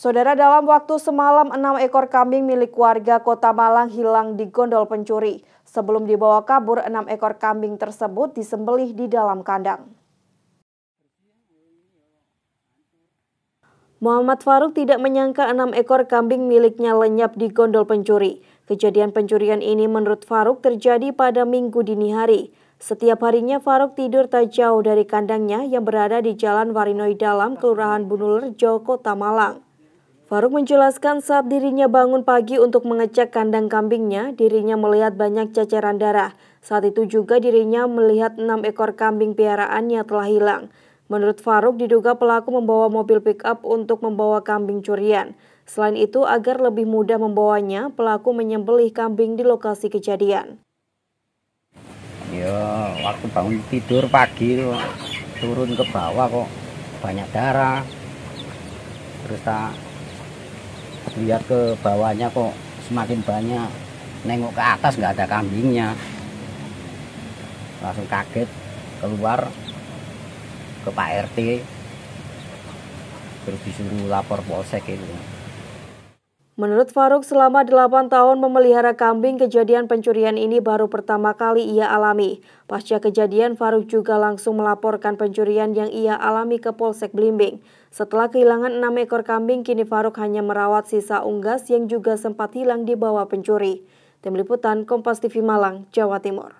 Saudara dalam waktu semalam enam ekor kambing milik warga Kota Malang hilang di gondol pencuri. Sebelum dibawa kabur, enam ekor kambing tersebut disembelih di dalam kandang. Muhammad Faruk tidak menyangka enam ekor kambing miliknya lenyap di gondol pencuri. Kejadian pencurian ini menurut Faruk terjadi pada minggu dini hari. Setiap harinya Faruk tidur tak jauh dari kandangnya yang berada di Jalan Warinoi Dalam, Kelurahan Bunulerjo, Kota Malang. Faruk menjelaskan saat dirinya bangun pagi untuk mengecek kandang kambingnya, dirinya melihat banyak ceceran darah. Saat itu juga dirinya melihat enam ekor kambing piaraannya telah hilang. Menurut Faruk, diduga pelaku membawa mobil pickup untuk membawa kambing curian. Selain itu, agar lebih mudah membawanya, pelaku menyembelih kambing di lokasi kejadian. Ya, waktu bangun tidur pagi turun ke bawah kok banyak darah. Terus tak lihat ke bawahnya kok semakin banyak nengok ke atas nggak ada kambingnya langsung kaget keluar ke Pak RT terus disuruh lapor polsek itu Menurut Faruk, selama 8 tahun memelihara kambing, kejadian pencurian ini baru pertama kali ia alami. Pasca kejadian, Faruk juga langsung melaporkan pencurian yang ia alami ke Polsek Blimbing. Setelah kehilangan enam ekor kambing, kini Faruk hanya merawat sisa unggas yang juga sempat hilang di bawah pencuri. Tim Liputan Kompas TV Malang, Jawa Timur.